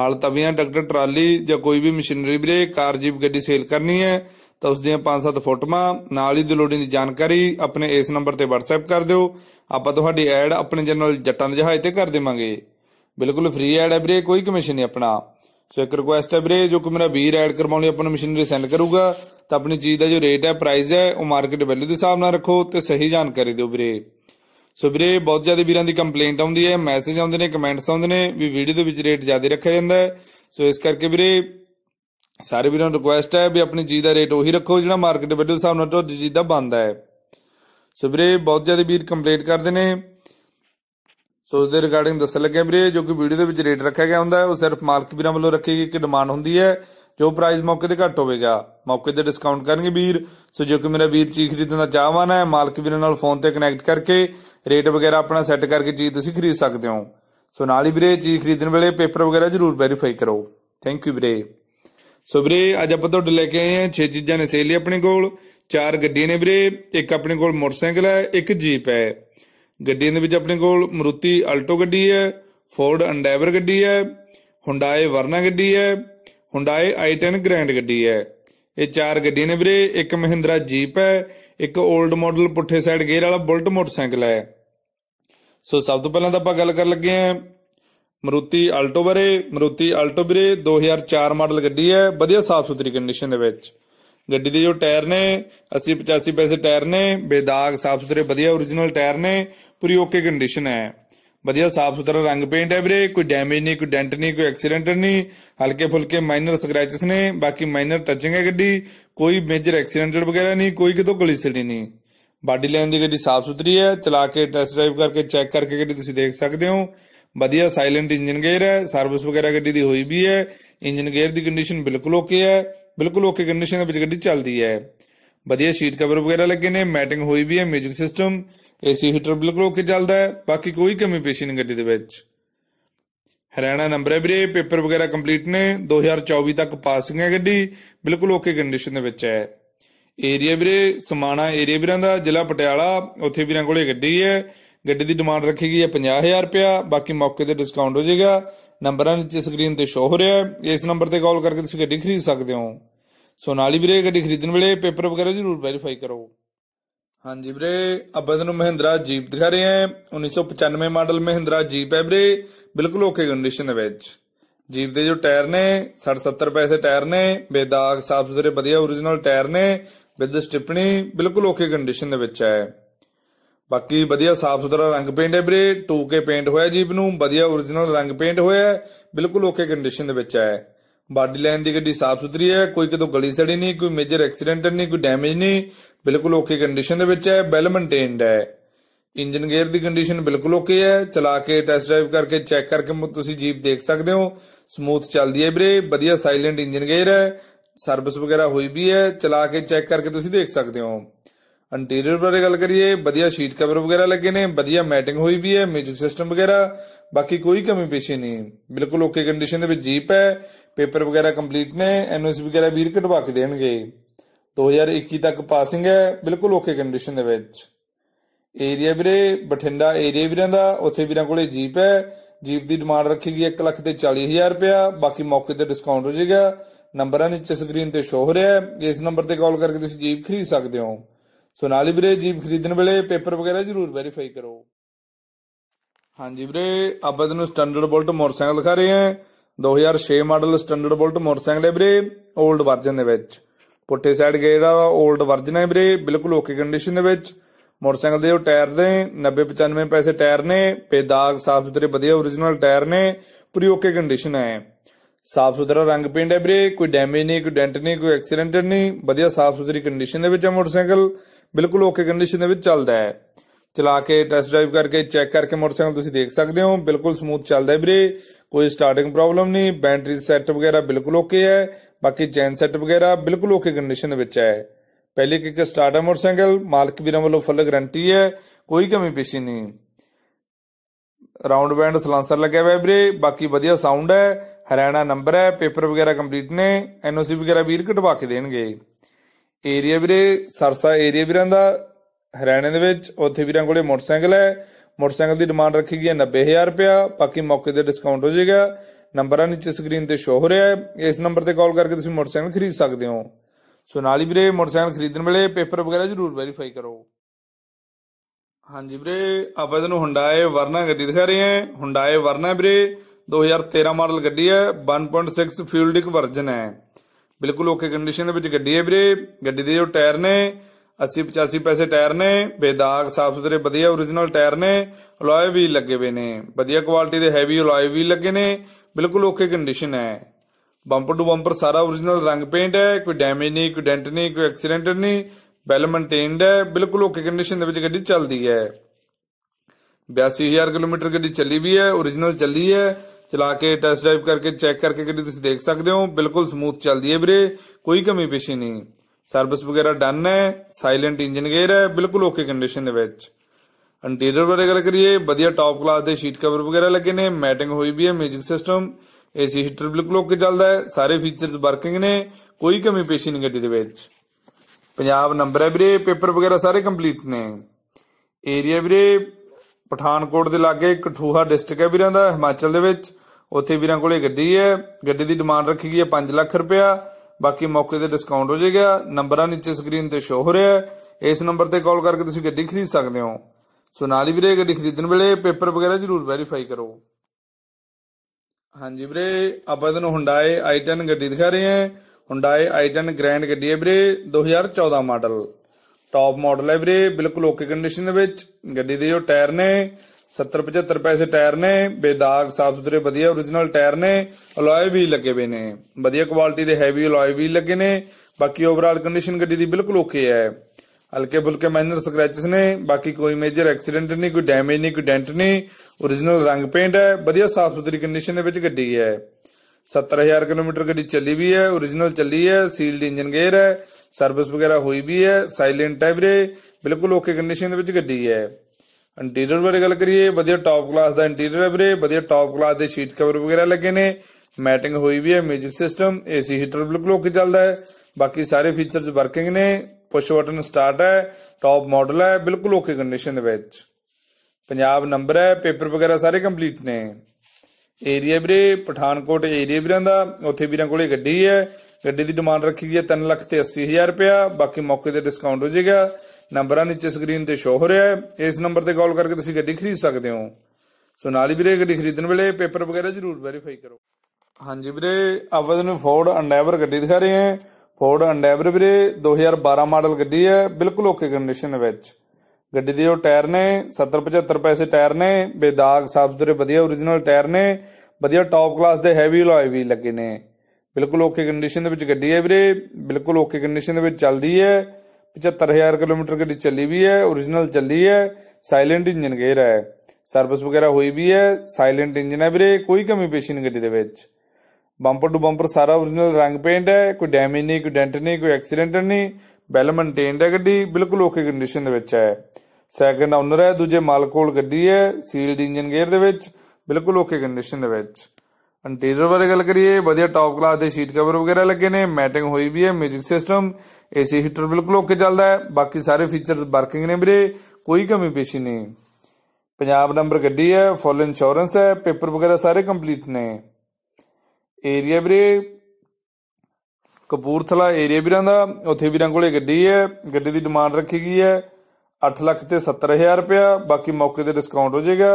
ਹਲ ਤਵੀਆਂ doctor trolley ਜਾਂ ਕੋਈ ਵੀ ਮਸ਼ੀਨਰੀ ਵੀਰੇ ਕਾਰ ਜੀਪ ਗੱਡੀ ਸੇਲ ਕਰਨੀ ਹੈ ਤਾਂ ਉਸ ਦੀਆਂ 5-7 ਫੋਟੋਆਂ ਨਾਲ ਹੀ ਦਲੋੜੀ ਦੀ ਜਾਣਕਾਰੀ ਆਪਣੇ ਇਸ ਨੰਬਰ ਤੇ WhatsApp ਕਰ ਦਿਓ ਆਪਾਂ ਤੁਹਾਡੀ ਐਡ ਆਪਣੇ ਜਨਰਲ ਜੱਟਾਂ ਦੇ ਜਹਾਜ਼ ਤੇ ਕਰ ਦੇਵਾਂਗੇ ਬਿਲਕੁਲ ਫ੍ਰੀ ਐਡ ਹੈ ਵੀਰੇ ਕੋਈ ਕਮਿਸ਼ਨ ਨਹੀਂ ਆਪਣਾ ਸੋ ਇੱਕ ਰਿਕੁਐਸਟ ਹੈ ਵੀਰੇ ਜੋ ਕਿ ਮੇਰਾ ਵੀਰ ਐਡ ਕਰਵਾਉਣ ਲਈ ਆਪਣਾ ਮਸ਼ੀਨਰੀ ਸੈਂਡ ਕਰੂਗਾ ਤਾਂ ਆਪਣੀ ਚੀਜ਼ ਦਾ ਜੋ ਰੇਟ ਹੈ ਪ੍ਰਾਈਸ ਹੈ ਉਹ ਮਾਰਕੀਟ ਵੈਲਿਊ ਦੇ ਹਿਸਾਬ ਨਾਲ ਰੱਖੋ ਤੇ ਸਹੀ ਜਾਣਕਾਰੀ ਦਿਓ ਵੀਰੇ ਸੋ ਵੀਰੇ ਬਹੁਤ ਜ਼ਿਆਦਾ ਵੀਰਾਂ ਦੀ ਕੰਪਲੇਂਟ ਆਉਂਦੀ ਹੈ ਮੈਸੇਜ ਆਉਂਦੇ ਨੇ ਕਮੈਂਟਸ ਆਉਂਦੇ ਨੇ ਵੀ ਵੀਡੀਓ ਦੇ ਵਿੱਚ ਰੇਟ ਜ਼ਿਆਦਾ ਰੱਖਿਆ ਜਾਂਦਾ ਹੈ ਸੋ ਇਸ ਕਰਕੇ ਵੀਰੇ ਸਾਰੇ ਵੀਰਾਂ ਨੂੰ ਰਿਕੁਐਸਟ ਹੈ ਵੀ ਆਪਣੀ ਜੀ ਦਾ ਰੇਟ ਉਹੀ ਰੱਖੋ ਜਿਹੜਾ ਮਾਰਕੀਟ ਵੈਲਿਊ ਹਿਸਾਬ ਨਾਲ ਤੁਹਾਡੀ ਜੀ ਦਾ ਬੰਦਾ ਹੈ ਸੋ ਵੀਰੇ ਬਹੁਤ ਜ਼ਿਆਦਾ ਵੀਰ ਕੰਪਲੇਂਟ ਕਰਦੇ ਨੇ ਸੋ ਉਸ ਦੇ ਰਿਗਾਰਡਿੰਗ ਦੱਸਣ ਲੱਗਿਆ ਵੀਰੇ ਜੋ ਕਿ ਵੀਡੀਓ ਦੇ ਵਿੱਚ ਰੇਟ ਰੱਖਿਆ ਗਿਆ ਹੁੰਦਾ ਹੈ ਉਹ ਸਿਰਫ ਮਾਲਕ ਵੀਰਾਂ ਵੱਲੋਂ ਰੱਖੀ ਗਈ ਇੱਕ ਡਿਮਾਂਡ ਹੁੰਦੀ ਹੈ ਜੋ ਪ੍ਰਾਈਸ ਮੌਕੇ ਤੇ ਘੱਟ ਹੋਵੇਗਾ ਮੌਕੇ ਤੇ ਡਿਸਕਾਊਂਟ ਕਰਨਗੇ ਵੀਰ ਸੋ ਜੇ ਕੋ ਮੇਰਾ ਵੀਰ ਚੀਜ਼ ਖਰੀਦਣ ਦਾ ਚਾਹਵਾਨ ਹੈ ਮਾਲਕ ਵੀਰ ਨਾਲ ਫੋਨ ਤੇ ਕਨੈਕਟ ਕਰਕੇ ਰੇਟ ਵਗੈਰਾ ਆਪਣਾ ਸੈੱਟ ਕਰਕੇ ਚੀਜ਼ ਤੁਸੀਂ ਖਰੀਦ ਸਕਦੇ ਹੋ ਸੋ ਨਾਲ ਹੀ ਵੀਰੇ ਚੀਜ਼ ਖਰੀਦਣ ਵੇਲੇ ਪੇਪਰ ਵਗੈਰਾ ਜ਼ਰੂਰ ਵੈਰੀਫਾਈ ਕਰੋ ਥੈਂਕ ਯੂ ਵੀਰੇ ਸੋ ਵੀਰੇ ਅੱਜ ਆਪਾਂ ਤੁਹਾਡੇ ਲੈ ਕੇ ਆਏ ਹਾਂ 6 ਚੀਜ਼ਾਂ ਨੇ ਸੇਲੀ ਆਪਣੇ ਕੋਲ 4 ਗੱਡੀਆਂ ਨੇ ਵੀਰੇ ਇੱਕ ਆਪਣੇ ਕੋਲ ਮੋਟਰਸਾਈਕਲ ਹੈ ਇੱਕ ਜੀਪ ਹੈ ਗੱਡੀਆਂ ਦੇ ਵਿੱਚ ਆਪਣੇ ਕੋਲ ਮਰੂਤੀ ਅਲਟੋ ਗੱਡੀ ਹੈ ਫੋਰਡ ਅੰਡੈਵਰ ਗੱਡੀ ਹੈ ਹੁੰਡਾਈ ਵਰਨਾ ਗੱਡੀ ਹੈ ਹੁੰਡਾਈ i10 ਗ੍ਰੈਂਡ ਗੱਡੀ ਹੈ ਇਹ ਚਾਰ ਗੱਡੀਆਂ ਨੇ ਵੀਰੇ ਇੱਕ ਮਹਿੰਦਰਾ ਜੀਪ ਹੈ ਇੱਕ 올ਡ ਮਾਡਲ ਪੁੱਠੇ ਸਾਈਡ ਗੇਅਰ ਵਾਲਾ ਬੁਲਟ ਮੋਟਰਸਾਈਕਲ ਹੈ ਸੋ ਸਭ ਤੋਂ ਪਹਿਲਾਂ ਤਾਂ ਆਪਾਂ ਗੱਲ ਕਰਨ ਲੱਗੇ ਆਂ ਮਰੂਤੀ ਆਲਟੋ ਬਾਰੇ ਮਰੂਤੀ ਆਲਟੋ ਵੀਰੇ 2004 ਮਾਡਲ ਗੱਡੀ ਹੈ ਵਧੀਆ ਸਾਫ ਸੁਥਰੀ ਕੰਡੀਸ਼ਨ ਦੇ ਵਿੱਚ ਗੱਡੀ ਦੇ ਜੋ ਟਾਇਰ ਨੇ 80 85 ਪੈਸੇ ਟਾਇਰ ਨੇ ਬੇਦਾਗ ਸਾਫ ਸੁਥਰੇ ਵਧੀਆ origignal ਟਾਇਰ ਨੇ ਪੂਰੀ ਓਕੇ ਕੰਡੀਸ਼ਨ ਹੈ ਵਧੀਆ ਸਾਫ ਸੁਥਰਾ ਰੰਗ ਪੇਂਟ ਹੈ ਵੀਰੇ ਕੋਈ ਡੈਮੇਜ ਨਹੀਂ ਕੋਈ ਡੈਂਟ ਨਹੀਂ ਕੋਈ ਐਕਸੀਡੈਂਟ ਨਹੀਂ ਹਲਕੇ ਫੁਲਕੇ ਮਾਈਨਰ ਸਕ੍ਰੈਚਸ ਨੇ ਬਾਕੀ ਮਾਈਨਰ ਟੱਚਿੰਗ ਹੈ ਗੱਡੀ ਕੋਈ ਮੇਜਰ ਐਕਸੀਡੈਂਟਡ ਵਗੈਰਾ ਨਹੀਂ ਕੋਈ ਕਿਤੋਂ ਗਲਿਸੜੀ ਨਹੀਂ ਬਾਡੀ ਲਾਈਨ ਦੀ ਗੱਡੀ ਸਾਫ ਸੁਥਰੀ ਹੈ ਚਲਾ ਕੇ ਟੈਸਟ ਡਰਾਈਵ ਕਰਕੇ ਚੈੱਕ ਕਰਕੇ ਗੱਡੀ ਤੁਸੀਂ ਦੇਖ ਸਕਦੇ ਹੋ ਵਧੀਆ ਸਾਇਲੈਂਟ ਇੰਜਨ ਗੇਅਰ ਹੈ ਸਰਵਿਸ ਵਗੈਰਾ ਗੱਡੀ ਦੀ ਹੋਈ ਵੀ ਹੈ ਇੰਜਨ ਗੇਅਰ ਦੀ ਕੰਡੀਸ਼ਨ ਬਿਲਕੁਲ ਓਕੇ ਹੈ ਬਿਲਕੁਲ ਓਕੇ ਕੰਡੀਸ਼ਨ ਦੇ ਵਿੱਚ ਗੱਡੀ ਚੱਲਦੀ ਹੈ ਵਧੀਆ ਸ਼ੀਟ ਕਵਰ ਵਗੈਰਾ ਲੱਗੇ ਨੇ ਮੈਟਿੰਗ ਹੋਈ ਵੀ ਹੈ ਮਿਊਜ਼ਿਕ ਸਿਸਟਮ ਏਸੀ ਹੀਟਰ ਬਿਲਕੁਲ ਓਕੇ ਚੱਲਦਾ ਹੈ ਬਾਕੀ ਕੋਈ ਕਮੀ ਪੇਸ਼ੀ ਨਹੀਂ ਗੱਡੀ ਦੇ ਵਿੱਚ ਹਰਿਆਣਾ ਨੰਬਰ ਹੈ ਵੀਰੇ ਪੇਪਰ ਵਗੈਰਾ ਕੰਪਲੀਟ ਨੇ 2024 ਤੱਕ ਪਾਸਿੰਗ ਹੈ ਗੱਡੀ ਬਿਲਕੁਲ ਓਕੇ ਕੰਡੀਸ਼ਨ ਦੇ ਵਿੱਚ ਹੈ ਏਰੀਆ ਵੀਰੇ ਸਮਾਣਾ ਏਰੀਆ ਵੀਰਾਂ ਦਾ ਜ਼ਿਲ੍ਹਾ ਪਟਿਆਲਾ ਉੱਥੇ ਵੀਰਾਂ ਕੋਲੇ ਗੱਡੀ ਹੈ ਗੱਡੀ ਦੀ ਡਿਮਾਂਡ ਰੱਖੀ ਗਈ ਹੈ 50000 ਰੁਪਿਆ ਬਾਕੀ ਮੌਕੇ ਤੇ ਡਿਸਕਾਊਂਟ ਹੋ ਜਾਏਗਾ ਨੰਬਰਾਂ ਨੀਚੇ ਸਕਰੀਨ ਤੇ ਸ਼ੋ ਹੋ ਰਿਹਾ ਹੈ ਇਸ ਨੰਬਰ ਤੇ ਕਾਲ ਕਰਕੇ ਤੁਸੀਂ ਗੱਡੀ ਖਰੀਦ ਸਕਦੇ ਹੋ ਸੋ ਨਾਲ ਹੀ ਵੀਰੇ ਗੱਡੀ ਖਰੀਦਣ ਵੇਲੇ ਪੇਪਰ ਵਗੈਰਾ ਜ਼ਰੂਰ ਵੈਰੀਫਾਈ ਕਰੋ ਹਾਂਜੀ ਵੀਰੇ ਅੱਬਾ ਤੁਹਾਨੂੰ ਮਹਿੰਦਰਾ ਜੀਪ ਦਿਖਾ ਰਹੇ ਹਾਂ 1995 ਮਾਡਲ ਮਹਿੰਦਰਾ ਜੀਪ ਹੈ ਵੀਰੇ ਬਿਲਕੁਲ ਓਕੇ ਕੰਡੀਸ਼ਨ ਵਿੱਚ ਜੀਪ ਦੇ ਜੋ ਟਾਇਰ ਨੇ 60 70 ਪੈਸੇ ਟਾਇਰ ਨੇ ਬੇਦਾਗ ਸਾਫ ਸੁਥਰੇ ਵਧੀਆ origignal ਟਾਇਰ ਨੇ ਵਿਦ ਸਟਿਪਣੀ ਬਿਲਕੁਲ ਓਕੇ ਕੰਡੀਸ਼ਨ ਦੇ ਵਿੱਚ ਹੈ ਬਾਕੀ ਵਧੀਆ ਸਾਫ ਸੁਥਰਾ ਰੰਗ ਪੇਂਟ ਹੈ ਵੀਰੇ 2K ਪੇਂਟ ਹੋਇਆ ਜੀਪ ਨੂੰ ਵਧੀਆ origignal ਰੰਗ ਪੇਂਟ ਹੋਇਆ ਬਿਲਕੁਲ ਓਕੇ ਕੰਡੀਸ਼ਨ ਦੇ ਵਿੱਚ ਹੈ ਬਾਡੀ ਲਾਈਨ ਦੀ ਗੱਡੀ ਸਾਫ਼ ਸੁਥਰੀ ਹੈ ਕੋਈ ਕਿਤੋਂ ਗਲੀ ਸੜੀ ਨਹੀਂ ਕੋਈ ਮੇਜਰ ਐਕਸੀਡੈਂਟ ਨਹੀਂ ਕੋਈ ਡੈਮੇਜ ਨਹੀਂ ਬਿਲਕੁਲ ਓਕੇ ਕੰਡੀਸ਼ਨ ਦੇ ਵਿੱਚ ਹੈ ਵੈਲ ਮੇਨਟੇਨਡ ਹੈ ਇੰਜਨ ਗੇਅਰ ਦੀ ਕੰਡੀਸ਼ਨ ਬਿਲਕੁਲ ਓਕੇ ਹੈ ਚਲਾ ਕੇ ਟੈਸਟ ਡਰਾਈਵ ਕਰਕੇ ਚੈੱਕ ਕਰਕੇ ਤੁਸੀਂ ਜੀਪ ਦੇਖ ਸਕਦੇ ਹੋ ਸਮੂਥ ਚੱਲਦੀ ਹੈ ਵੀਰੇ ਵਧੀਆ ਸਾਇਲੈਂਟ ਇੰਜਨ ਗੇਅਰ ਹੈ ਸਰਵਿਸ ਵਗੈਰਾ ਹੋਈ ਵੀ ਹੈ ਚਲਾ ਕੇ ਚੈੱਕ ਕਰਕੇ ਤੁਸੀਂ ਦੇਖ ਸਕਦੇ ਹੋ ਇੰਟੀਰੀਅਰ ਬਾਰੇ ਗੱਲ ਕਰੀਏ ਵਧੀਆ ਸ਼ੀਟ ਕਵਰ ਵਗੈਰਾ ਲੱਗੇ ਨੇ ਵਧੀਆ ਮੈਟਿੰਗ ਹੋਈ ਵੀ ਹੈ ਮਿਊਜ਼ਿਕ ਸਿਸਟਮ ਵਗੈਰਾ ਬਾਕੀ ਕੋਈ ਕਮੀ ਪੇਸ਼ੀ ਨਹੀਂ ਬਿਲਕੁਲ ਓਕੇ ਕੰਡੀਸ਼ਨ ਦੇ ਵਿੱਚ ਜੀਪ ਹੈ ਪੇਪਰ ਵਗੈਰਾ ਕੰਪਲੀਟ ਨੇ ਐਨਓਸੀ ਵਗੈਰਾ ਵੀਰ ਕਢਵਾ ਕੇ ਦੇਣਗੇ 2021 ਤੱਕ ਪਾਸਿੰਗ ਹੈ ਬਿਲਕੁਲ ਓਕੇ ਕੰਡੀਸ਼ਨ ਦੇ ਵਿੱਚ ਏਰੀਆ ਵੀਰੇ ਬਠਿੰਡਾ ਏਰੀਆ ਵੀਰਾਂ ਦਾ ਉੱਥੇ ਵੀਰਾਂ ਕੋਲੇ ਜੀਪ ਹੈ ਜੀਪ ਦੀ ਡਿਮਾਂਡ ਰੱਖੀ ਗਈ 1 ਲੱਖ ਤੇ 40000 ਰੁਪਿਆ ਬਾਕੀ ਮੌਕੇ ਤੇ ਡਿਸਕਾਊਂਟ ਹੋ ਜਾਏਗਾ ਨੰਬਰਾਂ ਨੀਚੇ ਸਕਰੀਨ ਤੇ ਸ਼ੋ ਹੋ ਰਿਹਾ ਹੈ ਇਸ ਨੰਬਰ ਤੇ ਕਾਲ ਕਰਕੇ ਤੁਸੀਂ ਜੀਪ ਖਰੀਦ ਸਕਦੇ ਹੋ ਸੋ ਨਾਲ ਹੀ ਵੀਰੇ ਜੀਪ ਖਰੀਦਣ ਵੇਲੇ ਪੇਪਰ ਵਗੈਰਾ ਜ਼ਰੂਰ ਵੈਰੀਫਾਈ ਕਰੋ ਹਾਂਜੀ ਵੀਰੇ ਆਪਾਂ ਤੁਹਾਨੂੰ ਸਟੈਂਡਰਡ ਬੁਲਟ ਮੋਟਰਸਾਈਕਲ ਦਿਖਾ ਰਹੇ ਹਾਂ 2006 ਮਾਡਲ ਸਟੈਂਡਰਡ ਬੁਲਟ ਮੋਟਰਸਾਈਕਲ ਹੈ ਵੀਰੇ 올ਡ ਵਰਜ਼ਨ ਦੇ ਵਿੱਚ ਪੁੱਠੇ ਸਾਈਡ ਗੇਅਰ ਦਾ 올ਡ ਵਰਜ਼ਨ ਹੈ ਵੀਰੇ ਬਿਲਕੁਲ ਓਕੇ ਕੰਡੀਸ਼ਨ ਦੇ ਵਿੱਚ ਮੋਟਰਸਾਈਕਲ ਦੇ ਉਹ ਟਾਇਰ ਨੇ 90 95 ਪੈਸੇ ਟਾਇਰ ਨੇ ਦਾਗ ਸਾਫ ਸੁਥਰੇ ਵਧੀਆ origignal ਟਾਇਰ ਨੇ ਪੂਰੀ ਓਕੇ ਕੰਡੀਸ਼ਨ ਹੈ ਸਾਫ ਸੁਥਰਾ ਰੰਗ ਪੇਂਟ ਹੈ ਵੀਰੇ ਕੋਈ ਡੈਮੇਜ ਨਹੀਂ ਕੋਈ ਡੈਂਟ ਨਹੀਂ ਕੋਈ ਐਕਸੀਡੈਂਟ ਨਹੀਂ ਵਧੀਆ ਸਾਫ ਸੁਥਰੀ ਕੰਡੀਸ਼ਨ ਦੇ ਵਿੱਚ ਹੈ ਮੋਟਰਸਾਈਕਲ ਬਿਲਕੁਲ ਓਕੇ ਕੰਡੀਸ਼ਨ ਦੇ ਵਿੱਚ ਚੱਲਦਾ ਹੈ ਚਲਾ ਕੇ ਟੈਸਟ ਡਰਾਈਵ ਕਰਕੇ ਚੈੱਕ ਕਰਕੇ ਮੋਟਰਸਾਈਕਲ ਤੁਸੀਂ ਦੇਖ ਸਕਦੇ ਹੋ ਬਿਲਕੁਲ ਸਮੂਥ ਚੱਲਦਾ ਹੈ ਵੀਰੇ ਕੋਈ ਸਟਾਰਟਿੰਗ ਪ੍ਰੋਬਲਮ ਨਹੀਂ ਬੈਟਰੀ ਸੈਟ ਵਗੈਰਾ ਬਿਲਕੁਲ ਓਕੇ ਹੈ ਬਾਕੀ ਚੈਨ ਸੈਟ ਵਗੈਰਾ ਬਿਲਕੁਲ ਓਕੇ ਕੰਡੀਸ਼ਨ ਵਿੱਚ ਹੈ ਪਹਿਲੇ ਕਿੱਕ ਸਟਾਰਟ ਮੋਟਰਸਾਈਕਲ ਮਾਲਕ ਵੀਰਾਂ ਵੱਲੋਂ ਫੁੱਲ ਗਾਰੰਟੀ ਹੈ ਕੋਈ ਕਮੀ ਪੇਸ਼ੀ ਨਹੀਂ ਰਾਉਂਡ ਬੈਂਡ ਸਲਾਂਸਰ ਲੱਗਿਆ ਹੋਇਆ ਵੀਰੇ ਬਾਕੀ ਵਧੀਆ ਸਾਊਂਡ ਹੈ ਹਰਿਆਣਾ ਨੰਬਰ ਹੈ ਪੇਪਰ ਵਗੈਰਾ ਕੰਪਲੀਟ ਨੇ ਐਨਓਸੀ ਵਗੈਰਾ ਵੀਰ ਕਟਵਾ ਕੇ ਦੇਣਗੇ ਏਰੀਆ ਵੀਰੇ ਸਰਸਾ ਏਰੀਆ ਵੀਰਾਂ ਦਾ ਹਰਿਆਣੇ ਦੇ ਵਿੱਚ ਉੱਥੇ ਵੀਰਾਂ ਕੋਲੇ ਮੋਟਰਸਾਈਕਲ ਹੈ ਮੋਟਰਸਾਈਕਲ ਦੀ ਡਿਮਾਂਡ ਰੱਖੀ ਗਈ ਹੈ 90000 ਰੁਪਿਆ ਬਾਕੀ ਮੌਕੇ ਤੇ ਡਿਸਕਾਊਂਟ ਹੋ ਜਾਏਗਾ ਨੰਬਰਾਂ ਨੀਚੇ ਸਕਰੀਨ ਤੇ ਸ਼ੋ ਹੋ ਰਿਹਾ ਹੈ ਇਸ ਨੰਬਰ ਤੇ ਕਾਲ ਕਰਕੇ ਤੁਸੀਂ ਮੋਟਰਸਾਈਕਲ ਖਰੀਦ ਸਕਦੇ ਹੋ ਸੋ ਨਾਲ ਹੀ ਵੀਰੇ ਮੋਟਰਸਾਈਕਲ ਖਰੀਦਣ ਵੇਲੇ ਪੇਪਰ ਵਗੈਰਾ ਜ਼ਰੂਰ ਵੈਰੀਫਾਈ ਕਰੋ ਹਾਂਜੀ ਵੀਰੇ ਆਪਾਂ ਤੁਹਾਨੂੰ ਹੁੰਡਾਏ ਵਰਨਾ ਗੱਡੀ ਦਿਖਾ ਰਹੇ ਹਾਂ ਹੁੰਡਾਏ ਵਰਨਾ ਵੀਰੇ 2013 ਮਾਡਲ ਗੱਡੀ ਹੈ 1.6 ਫਿਊਲਡ ਵਰਜਨ ਹੈ ਬਿਲਕੁਲ ਓਕੇ ਕੰਡੀਸ਼ਨ ਦੇ ਵਿੱਚ ਗੱਡੀ ਹੈ ਵੀਰੇ ਗੱਡੀ ਦੇ ਜੋ ਟਾਇਰ ਨੇ 80 85 ਪੈਸੇ ਟਾਇਰ ਨੇ ਬੇਦਾਗ ਸਾਫ ਸੁਥਰੇ ਵਧੀਆ origignal ਟਾਇਰ ਨੇ ਅਲੋਏ ਵੀ ਲੱਗੇ ਹੋਏ ਨੇ ਵਧੀਆ ਕੁਆਲਿਟੀ ਦੇ ਹੈਵੀ ਅਲੋਏ ਵੀ ਲੱਗੇ ਨੇ ਬਿਲਕੁਲ ਓਕੇ ਕੰਡੀਸ਼ਨ ਹੈ ਬੰਪਰ ਟੂ ਬੰਪਰ ਸਾਰਾ origignal ਰੰਗ ਪੇਂਟ ਹੈ ਕੋਈ ਡੈਮੇਜ ਨਹੀਂ ਕੋਈ ਡੈਂਟ ਨਹੀਂ ਕੋਈ ਐਕਸੀਡੈਂਟ ਨਹੀਂ ਵੈਲ ਮੇਨਟੇਨਡ ਹੈ ਬਿਲਕੁਲ ਓਕੇ ਕੰਡੀਸ਼ਨ ਦੇ ਵਿੱਚ ਗੱਡੀ ਚੱਲਦੀ ਹੈ 82000 ਕਿਲੋਮੀਟਰ ਗੱਡੀ ਚੱਲੀ ਵੀ ਹੈ origignal ਚੱਲੀ ਹੈ ਚਲਾ ਕੇ ਟੈਸਟ ਡਰਾਈਵ ਕਰਕੇ ਚੈੱਕ ਕਰਕੇ ਗੱਡੀ ਤੁਸੀਂ ਦੇਖ ਸਕਦੇ ਹੋ ਬਿਲਕੁਲ ਸਮੂਥ ਚੱਲਦੀ ਹੈ ਵੀਰੇ ਕੋਈ ਕਮੀ ਪੇਸ਼ੀ ਨਹੀਂ ਸਰਵਿਸ ਵਗੈਰਾ ਡਨ ਹੈ ਸਾਇਲੈਂਟ ਇੰਜਨ ਗੇਅਰ ਹੈ ਬਿਲਕੁਲ ਓਕੇ ਕੰਡੀਸ਼ਨ ਦੇ ਵਿੱਚ ਇੰਟੀਰੀਅਰ ਬਾਰੇ ਗੱਲ ਕਰੀਏ ਵਧੀਆ ਟਾਪ ਕਲਾਸ ਦੇ ਸ਼ੀਟ ਕਵਰ ਵਗੈਰਾ ਲੱਗੇ ਨੇ ਮੈਟਿੰਗ ਹੋਈ ਵੀ ਹੈ ਮਿਊਜ਼ਿਕ ਸਿਸਟਮ ਏਸੀ ਹੀਟਰ ਬਿਲਕੁਲ ਓਕੇ ਚੱਲਦਾ ਹੈ ਸਾਰੇ ਫੀਚਰਸ ਵਰਕਿੰਗ ਨੇ ਕੋਈ ਕਮੀ ਪੇਸ਼ੀ ਨਹੀਂ ਗੱਡੀ ਦੇ ਵਿੱਚ ਪੰਜਾਬ ਨੰਬਰ ਹੈ ਵੀਰੇ ਪੇਪਰ ਵਗੈਰਾ ਸਾਰੇ ਕੰਪਲੀਟ ਨੇ ਏਰੀਆ ਵੀਰੇ ਪਠਾਨਕੋਟ ਦੇ ਲਾਗੇ ਕਠੂਹਾ ਡਿਸਟ੍ਰਿਕਟ ਹੈ ਵੀਰਾਂ ਦਾ ਹਿਮਾਚਲ ਦੇ ਵਿੱਚ ਉੱਥੇ ਵੀਰਾਂ ਕੋਲੇ ਗੱਡੀ ਹੈ ਗੱਡੀ ਦੀ ਡਿਮਾਂਡ ਰੱਖੀ ਗਈ ਹੈ 5 ਲੱਖ ਰੁਪਇਆ ਬਾਕੀ ਮੌਕੇ ਤੇ ਡਿਸਕਾਊਂਟ ਹੋ ਜਾਏਗਾ ਨੰਬਰਾਂ ਨੀਚੇ ਸਕਰੀਨ ਤੇ ਸ਼ੋ ਹੋ ਰਿਹਾ ਹੈ ਇਸ ਨੰਬਰ ਤੇ ਕਾਲ ਕਰਕੇ ਤੁਸੀਂ ਗੱਡੀ ਖਰੀਦ ਸਕਦੇ ਹੋ ਸੋ ਨਾਲ ਹੀ ਵੀਰੇ ਗੱਡੀ ਖਰੀਦਣ ਵੇਲੇ ਪੇਪਰ ਵਗੈਰਾ ਜ਼ਰੂਰ ਵੈਰੀਫਾਈ ਕਰੋ ਹਾਂਜੀ ਵੀਰੇ ਆਪਾਂ ਤੁਹਾਨੂੰ ਹੁੰਡਾਈ i10 ਗੱਡੀ ਦਿਖਾ ਰਹੇ ਹਾਂ ਹੁੰਡਾਈ i10 ਗ੍ਰੈਂਡ ਗੱਡੀ ਹੈ ਵੀਰੇ 2014 ਮਾਡਲ ਟਾਪ ਮਾਡਲ ਹੈ ਵੀਰੇ ਬਿਲਕੁਲ ਓਕੇ ਕੰਡੀਸ਼ਨ ਦੇ ਵਿੱਚ ਗੱਡੀ ਦੇ ਜੋ ਟਾਇਰ ਨੇ 70 75 ਪੈਸੇ ਟਾਇਰ ਨੇ ਬੇਦਾਗ ਸਾਫ ਸੁਥਰੇ ਵਧੀਆ origignal ਟਾਇਰ ਨੇ ਅਲੋਏ ਵੀ ਲੱਗੇ ਹੋਏ ਨੇ ਵਧੀਆ ਕੁਆਲਿਟੀ ਦੇ ਹੈਵੀ ਅਲੋਏ ਵੀ ਲੱਗੇ ਨੇ ਬਾਕੀ ਓਵਰਆਲ ਕੰਡੀਸ਼ਨ ਗੱਡੀ ਦੀ ਬਿਲਕੁਲ ਓਕੇ ਹੈ ਹਲਕੇ ਬੁਲਕੇ ਮਾਈਨਰ ਸਕ੍ਰੈਚਸ ਨੇ ਬਾਕੀ ਕੋਈ ਮੇਜਰ ਐਕਸੀਡੈਂਟ ਨਹੀਂ ਕੋਈ ਡੈਮੇਜ ਨਹੀਂ ਕੋਈ ਡੈਂਟ ਨਹੀਂ origignal ਰੰਗ ਪੇਂਟ ਹੈ ਵਧੀਆ ਸਾਫ ਸੁਥਰੀ ਕੰਡੀਸ਼ਨ ਦੇ ਵਿੱਚ ਗੱਡੀ ਹੈ 70000 ਕਿਲੋਮੀਟਰ ਗੱਡੀ ਚੱਲੀ ਵੀ ਹੈ origignal ਚੱਲੀ ਹੈ ਸੀਲਡ ਇੰਜਨ ਗੇਅਰ ਹੈ ਸਰਵਿਸ ਵਗੈਰਾ ਹੋਈ ਵੀ ਹੈ ਸਾਇਲੈਂਟ ਹੈ ਵੀਰੇ ਬਿਲਕੁਲ ਓਕੇ ਕੰਡੀਸ਼ਨ ਦੇ ਵਿੱਚ ਗੱਡੀ ਹੈ ਇੰਟੀਰੀਅਰ ਬਾਰੇ ਗੱਲ ਕਰੀਏ ਵਧੀਆ ਟਾਪ ਕਲਾਸ ਦਾ ਇੰਟੀਰੀਅਰ ਹੈ ਵੀਰੇ ਵਧੀਆ ਟਾਪ ਕਲਾਸ ਦੇ ਸ਼ੀਟ ਕਵਰ ਵਗੈਰਾ ਲੱਗੇ ਨੇ ਮੈਟਿੰਗ ਹੋਈ ਵੀ ਹੈ ਮਿਊਜ਼ਿਕ ਸਿਸਟਮ ਏਸੀ ਹੀਟਰ ਬਿਲਕੁਲ ਓਕੇ ਚੱਲਦਾ ਹੈ ਬਾਕੀ ਸਾਰੇ ਫੀਚਰਸ ਵਰਕਿੰਗ ਨੇ ਪੁਸ਼ ਬਟਨ ਸਟਾਰਟ ਹੈ ਟਾਪ ਮਾਡਲ ਹੈ ਬਿਲਕੁਲ ਓਕੇ ਕੰਡੀਸ਼ਨ ਦੇ ਵਿੱਚ ਪੰਜਾਬ ਨੰਬਰ ਹੈ ਪੇਪਰ ਵਗੈਰਾ ਸਾਰੇ ਕੰਪਲੀਟ ਨੇ ਏਰੀਆ ਵੀਰੇ ਪਠਾਨਕੋਟ ਏਰੀਆ ਵੀਰਾਂ ਦਾ ਉੱਥੇ ਵੀਰਾਂ ਕੋਲੇ ਗੱਡੀ ਹੈ ਗੱਡੀ ਦੀ ਡਿਮਾਂਡ ਰੱਖੀ ਗਈ ਹੈ 3 ਲੱਖ ਤੇ 80 ਹਜ਼ਾਰ ਰੁਪਿਆ ਬਾਕੀ ਮੌਕੇ ਤੇ ਡਿਸਕਾਊਂਟ ਹੋ ਜਾਏਗਾ ਨੰਬਰਾਂ ਨੀਚੇ ਸਕਰੀਨ ਤੇ ਸ਼ੋ ਹੋ ਰਿਹਾ ਹੈ ਇਸ ਨੰਬਰ ਤੇ ਕਾਲ ਕਰਕੇ ਤੁਸੀਂ ਗੱਡੀ ਖਰੀਦ ਸਕਦੇ ਹੋ ਸੋ ਨਾਲ ਹੀ ਵੀਰੇ ਗੱਡੀ ਖਰੀਦਣ ਵੇਲੇ ਪੇਪਰ ਵਗੈਰਾ ਜ਼ਰੂਰ ਵੈਰੀਫਾਈ ਕਰੋ ਹਾਂਜੀ ਵੀਰੇ ਆਵਾਜ਼ ਨੂੰ ਫੋਰਡ ਅੰਡੈਵਰ ਗੱਡੀ ਦਿਖਾ ਰਹੇ ਹਾਂ ਫੋਰਡ ਅੰਡੈਵਰ ਵੀਰੇ 2012 ਮਾਡਲ ਗੱਡੀ ਹੈ ਬਿਲਕੁਲ ਓਕੇ ਕੰਡੀਸ਼ਨ ਵਿੱਚ ਗੱਡੀ ਦੇ ਜੋ ਟਾਇਰ ਨੇ 70 75 ਪੈਸੇ ਟਾਇਰ ਨੇ ਬੇਦਾਗ ਸਾਫ ਸੁਥਰੇ ਵਧੀਆ origignal ਟਾਇਰ ਨੇ ਵਧੀਆ ਟੌਪ ਕਲਾਸ ਦੇ ਹੈਵੀ ਅਲੋਏ ਵੀ ਲੱਗੇ ਨੇ ਬਿਲਕੁਲ ਓਕੇ ਕੰਡੀਸ਼ਨ ਦੇ ਵਿੱਚ ਗੱਡੀ ਹੈ ਵੀਰੇ ਬਿਲਕੁਲ ਓਕੇ ਕੰਡੀਸ਼ਨ ਦੇ ਵਿੱਚ ਚੱਲਦੀ ਹੈ 75000 ਕਿਲੋਮੀਟਰ ਗੱਡੀ ਚੱਲੀ ਵੀ ਹੈ ओरिजिनल ਚੱਲੀ ਹੈ ਸਾਇਲੈਂਟ ਇੰਜਨ ਗੇਅਰ ਹੈ ਸਰਵਿਸ ਵਗੈਰਾ ਹੋਈ ਵੀ ਹੈ ਸਾਇਲੈਂਟ ਇੰਜਨ ਹੈ ਵੀਰੇ ਕੋਈ ਕਮੀ ਪੇਸ਼ੀ ਨਹੀਂ ਗੱਡੀ ਦੇ ਵਿੱਚ ਬੰਪਰ ਟੂ ਬੰਪਰ ਸਾਰਾ ओरिजिनल ਰੰਗ ਪੇਂਟ ਹੈ ਕੋਈ ਡੈਮੇਜ ਨਹੀਂ ਕੋਈ ਡੈਂਟ ਨਹੀਂ ਕੋਈ ਐਕਸੀਡੈਂਟ ਨਹੀਂ ਵੈਲ ਮੇਨਟੇਨਡ ਹੈ ਗੱਡੀ ਬਿਲਕੁਲ ਓਕੇ ਕੰਡੀਸ਼ਨ ਦੇ ਵਿੱਚ ਹੈ ਸੈਕੰਡ ਓਨਰ ਹੈ ਦੂਜੇ ਮਾਲਕ ਕੋਲ ਗੱਡੀ ਹੈ ਸੀਲਡ ਇੰਜਨ ਗੇਅਰ ਦੇ ਵਿੱਚ ਬਿਲਕੁਲ ਓਕੇ ਕੰਡੀਸ਼ਨ ਦੇ ਵਿੱਚ ਇੰਟੀਰੀਅਰ ਬਾਰੇ ਗੱਲ ਕਰੀਏ ਵਧੀਆ ਟਾਪ ਕਲਾਸ ਦੇ ਸ਼ੀਟ ਕਵਰ ਵਗੈਰਾ ਲੱਗੇ ਨੇ ਮੈਟਿੰਗ ਹੋਈ ਵੀ ਹੈ 뮤직 ਸਿਸਟਮ ਏਸੀ ਹੀਟਰ ਬਿਲਕੁਲ ਓਕੇ ਚੱਲਦਾ ਹੈ ਬਾਕੀ ਸਾਰੇ ਫੀਚਰਸ ਵਰਕਿੰਗ ਨੇ ਵੀਰੇ ਕੋਈ ਕਮੀ ਪੇਸ਼ੀ ਨਹੀਂ ਪੰਜਾਬ ਨੰਬਰ ਗੱਡੀ ਹੈ ਫੁੱਲ ਇੰਸ਼ੋਰੈਂਸ ਹੈ ਪੇਪਰ ਵਗੈਰਾ ਸਾਰੇ ਕੰਪਲੀਟ ਨੇ ਏਰੀਆ ਵੀਰੇ ਕਪੂਰਥਲਾ ਏਰੀਆ ਵੀਰਾਂ ਦਾ ਉੱਥੇ ਵੀਰਾਂ ਕੋਲੇ ਗੱਡੀ ਹੈ ਗੱਡੀ ਦੀ ਡਿਮਾਂਡ ਰੱਖੀ ਗਈ ਹੈ 8 ਲੱਖ ਤੇ 70000 ਰੁਪਇਆ ਬਾਕੀ ਮੌਕੇ ਤੇ ਡਿਸਕਾਊਂਟ ਹੋ ਜਾਏਗਾ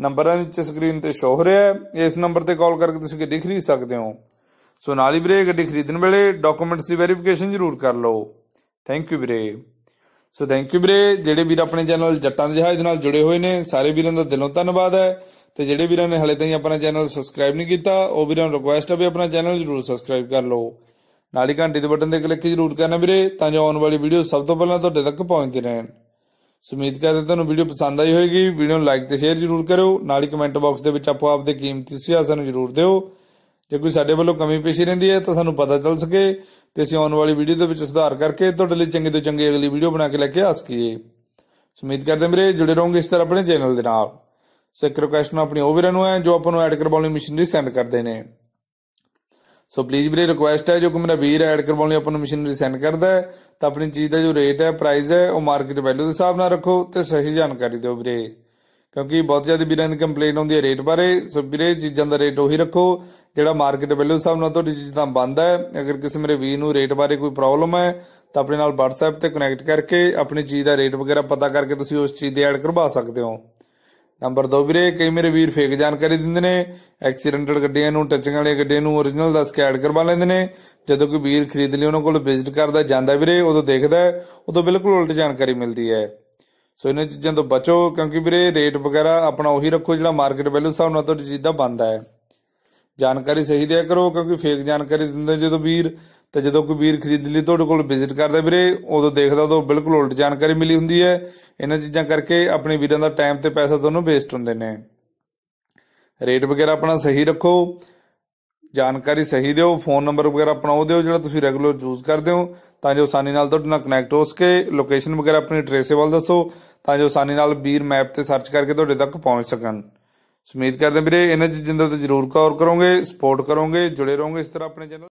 ਨੰਬਰਾਂ ਨੀਚੇ ਸਕਰੀਨ ਤੇ ਸ਼ੋ ਹੋ ਰਿਹਾ ਹੈ ਇਸ ਨੰਬਰ ਤੇ ਕਾਲ ਕਰਕੇ ਤੁਸੀਂ ਗੱਡੀ ਖਰੀਦ ਸਕਦੇ ਹੋ ਸੋ ਹੀ ਵੀਰੇ ਗੱਡੀ ਖਰੀਦਣ ਵੇਲੇ ਡਾਕੂਮੈਂਟਸ ਦੀ ਵੈਰੀਫਿਕੇਸ਼ਨ ਜ਼ਰੂਰ ਕਰ ਲਓ ਥੈਂਕ ਯੂ ਵੀਰੇ ਸੋ ਥੈਂਕ ਯੂ ਵੀਰੇ ਜਿਹੜੇ ਵੀਰ ਆਪਣੇ ਚੈਨਲ ਜੱਟਾਂ ਦੇ ਜਹਾਜ਼ ਨਾਲ ਜੁੜੇ ਹੋਏ ਨੇ ਸਾਰੇ ਵੀਰਾਂ ਦਾ ਦਿਲੋਂ ਧੰਨਵਾਦ ਹੈ ਤੇ ਜਿਹੜੇ ਵੀਰਾਂ ਨੇ ਹਲੇ ਤਾਈਂ ਆਪਣਾ ਚੈਨਲ ਸਬਸਕ੍ਰਾਈਬ ਨਹੀਂ ਕੀਤਾ ਉਹ ਵੀਰਾਂ ਨੂੰ ਰਿਕੁਐਸਟ ਹੈ ਵੀ ਆਪਣਾ ਚੈਨਲ ਜ਼ਰੂਰ ਸਬਸਕ੍ਰਾਈਬ ਕਰ ਲਓ ਨਾਲ ਹੀ ਘੰਟੀ ਦੇ ਬਟਨ ਤੇ ਕਲਿੱਕ ਜ਼ਰੂਰ ਕਰਨਾ ਵੀਰੇ ਤਾਂ ਜੋ ਆਉਣ ਵਾਲੀ ਵੀਡੀਓ ਸਭ ਤੋਂ ਪਹਿਲਾਂ ਤੁਹਾਡੇ ਤੱਕ ਪਹੁੰਚਦੀ ਰਹਿਣ ਸੋ ਉਮੀਦ ਕਰਦੇ ਤੁਹਾਨੂੰ ਵੀਡੀਓ ਪਸੰਦ ਆਈ ਹੋਵੇਗੀ ਵੀਡੀਓ ਨੂੰ ਲਾਈਕ ਤੇ ਸ਼ੇਅਰ ਜ਼ਰੂਰ ਕਰਿਓ ਨਾਲ ਹੀ ਕਮੈਂਟ ਬਾਕਸ ਦੇ ਵਿੱਚ ਆਪੋ ਆਪ ਦੇ ਕੀਮਤੀ ਸੁਝਾਅ ਸਾਨੂੰ ਜ਼ਰੂਰ ਦਿਓ ਜੇ ਕੋਈ ਸਾਡੇ ਵੱਲੋਂ ਕਮੀ ਪੇਸ਼ੀ ਰਹਿੰਦੀ ਹੈ ਤਾਂ ਸਾਨੂੰ ਪਤਾ ਚੱਲ ਸਕੇ ਤੇ ਅਸੀਂ ਆਉਣ ਵਾਲੀ ਵੀਡੀਓ ਦੇ ਵਿੱਚ ਸੁਧਾਰ ਕਰਕੇ ਤੁਹਾਡੇ ਲਈ ਚੰਗੇ ਤੋਂ ਚੰਗੇ ਅਗਲੀ ਵੀਡੀਓ ਬਣਾ ਕੇ ਲੈ ਕੇ ਆ ਸਕੀਏ ਉਮੀਦ ਕਰਦੇ ਮੇਰੇ ਜੁੜੇ ਰਹੋਗੇ ਇਸ ਤਰ੍ਹਾਂ ਆਪਣੇ ਚੈਨਲ ਦੇ ਨਾਲ ਸੋ ਰਿਕੁਐਸਟ ਨੂੰ ਆਪਣੀ ਉਹ ਵੀਰਾਂ ਨੂੰ ਹੈ ਜੋ ਆਪਾਂ ਨੂੰ ਐਡ ਕਰਵਾਉਣ ਲਈ ਮਸ਼ੀਨਰੀ ਸੈਂਡ ਕਰਦੇ ਨੇ ਸੋ ਪਲੀਜ਼ ਵੀਰੇ ਰਿਕੁਐਸਟ ਹੈ ਜੋ ਕਿ ਮੇਰਾ ਵੀਰ ਐਡ ਕਰਵਾਉਣ ਲਈ ਆਪਾਂ ਨੂੰ ਮਸ਼ੀਨਰੀ ਸੈਂਡ ਕਰਦਾ ਹੈ ਤਾਂ ਆਪਣੀ ਚੀਜ਼ ਦਾ ਜੋ ਰੇਟ ਹੈ ਪ੍ਰਾਈਸ ਹੈ ਉਹ ਮਾਰਕੀਟ ਵੈਲਿਊ ਦੇ ਹਿਸਾਬ ਨਾਲ ਰੱਖੋ ਤੇ ਸਹੀ ਜਾਣਕਾਰੀ ਦਿਓ ਵੀਰੇ ਕਿਉਂਕਿ ਬਹੁਤ ਜ਼ਿਆਦਾ ਵੀਰਾਂ ਦੀ ਕੰਪਲੇਨ ਆਉਂਦੀ ਹੈ ਰੇਟ ਬਾਰੇ ਸੋ ਵੀਰੇ ਚੀਜ਼ਾਂ ਦਾ ਰੇਟ ਉਹੀ ਰੱਖੋ ਜਿਹੜਾ ਮਾਰਕੀਟ ਵੈਲਿਊ ਹਿਸਾਬ ਨਾਲ ਤੁਹਾਡੀ ਚੀਜ਼ ਤਾਂ ਬੰਦਾ ਹੈ ਅਗਰ ਕਿਸੇ ਮੇਰੇ ਵੀਰ ਨੂੰ ਰੇਟ ਬਾਰੇ ਕੋਈ ਪ੍ਰੋਬਲਮ ਹੈ ਤਾਂ ਆਪਣੇ ਨਾਲ WhatsApp ਤੇ ਕਨੈਕਟ ਕਰਕੇ ਆਪਣੀ ਚੀਜ਼ ਦਾ ਰੇਟ ਵਗੈਰਾ ਪਤਾ ਕਰਕੇ ਤੁਸੀਂ ਉਸ ਚੀਜ਼ ਦੇ ਐਡ ਕਰਵਾ ਸਕਦੇ ਹੋ ਨੰਬਰ 2 ਵੀਰੇ ਕਈ ਮੇਰੇ ਵੀਰ ਫੇਕ ਜਾਣਕਾਰੀ ਦਿੰਦੇ ਨੇ ਐਕਸੀਡੈਂਟਲ ਗੱਡੀਆਂ ਨੂੰ ਟੱਚਿੰਗ ਵਾਲੀਆਂ ਗੱਡੀਆਂ ਨੂੰ origignal ਦਾ ਸਕੈਡ ਕਰਵਾ ਲੈਂਦੇ ਨੇ ਜਦੋਂ ਕੋਈ ਵੀਰ ਖਰੀਦ ਲਈ ਉਹਨਾਂ ਕੋਲ ਵਿਜ਼ਿਟ ਕਰਦਾ ਜਾਂਦਾ ਵੀਰੇ ਉਦੋਂ ਦੇਖਦਾ ਉਦੋਂ ਬਿਲਕੁਲ ਉਲਟ ਜਾਣਕਾਰੀ ਮਿਲਦੀ ਹੈ ਸੋ ਇਹਨਾਂ ਚੀਜ਼ਾਂ ਤੋਂ ਬਚੋ ਕਿਉਂਕਿ ਵੀਰੇ ਰੇਟ ਵਗੈਰਾ ਆਪਣਾ ਉਹੀ ਰੱਖੋ ਜਿਹੜਾ ਮਾਰਕੀਟ ਵੈਲਿਊ ਹਿਸਾਬ ਨਾਲ ਤੁਹਾਡੀ ਚੀਜ਼ ਦਾ ਬੰਦਾ ਹੈ ਜਾਣਕਾਰੀ ਸਹੀ ਦਿਆ ਕਰੋ ਕਿਉਂਕਿ ਫੇਕ ਜਾਣਕਾਰੀ ਦਿੰਦੇ ਜਦੋਂ ਵੀਰ ਤੇ ਜਦੋਂ ਕੋਈ ਵੀਰ ਖਰੀਦ ਲਈ ਤੁਹਾਡੇ ਕੋਲ ਵਿਜ਼ਿਟ ਕਰਦਾ ਵੀਰੇ ਉਦੋਂ ਦੇਖਦਾ ਉਹ ਬਿਲਕੁਲ ਉਲਟ ਜਾਣਕਾਰੀ ਮਿਲੀ ਹੁੰਦੀ ਹੈ ਇਹਨਾਂ ਚੀਜ਼ਾਂ ਕਰਕੇ ਆਪਣੇ ਵੀਰਾਂ ਦਾ ਟਾਈਮ ਤੇ ਪੈਸਾ ਤੁਹਾਨੂੰ ਵੇਸਟ ਹੁੰਦੇ ਨੇ ਰੇਟ ਵਗੈਰਾ ਆਪਣਾ ਸਹੀ ਰੱਖੋ ਜਾਣਕਾਰੀ ਸਹੀ ਦਿਓ ਫੋਨ ਨੰਬਰ ਵਗੈਰਾ ਆਪਣਾ ਉਹ ਦਿਓ ਜਿਹੜਾ ਤੁਸੀਂ ਰੈਗੂਲਰ ਯੂਜ਼ ਕਰਦੇ ਹੋ ਤਾਂ ਜੋ ਆਸਾਨੀ ਨਾਲ ਤੁਹਾਡੇ ਨਾਲ ਕਨੈਕਟ ਹੋ ਸਕੇ ਲੋਕੇਸ਼ਨ ਵਗੈਰਾ ਆਪਣੀ ਟ੍ਰੇਸੇਬਲ ਦੱਸੋ ਤਾਂ ਜੋ ਆਸਾਨੀ ਨਾਲ ਵੀਰ ਮੈਪ ਤੇ ਸਰਚ ਕਰਕੇ ਤੁਹਾਡੇ ਤੱਕ ਪਹੁੰਚ ਸਕਣ ਉਮੀਦ ਕਰਦੇ ਵੀਰੇ ਇਹਨਾਂ ਚੀਜ਼ਾਂ ਦਾ ਜ਼ਰੂਰ ਕਾਰ ਕਰੋਗੇ ਸਪੋਰਟ ਕਰੋਗੇ ਜੁੜੇ ਰਹੋਗੇ ਇਸ ਤਰ੍ਹਾਂ ਆਪਣੇ ਚੈਨਲ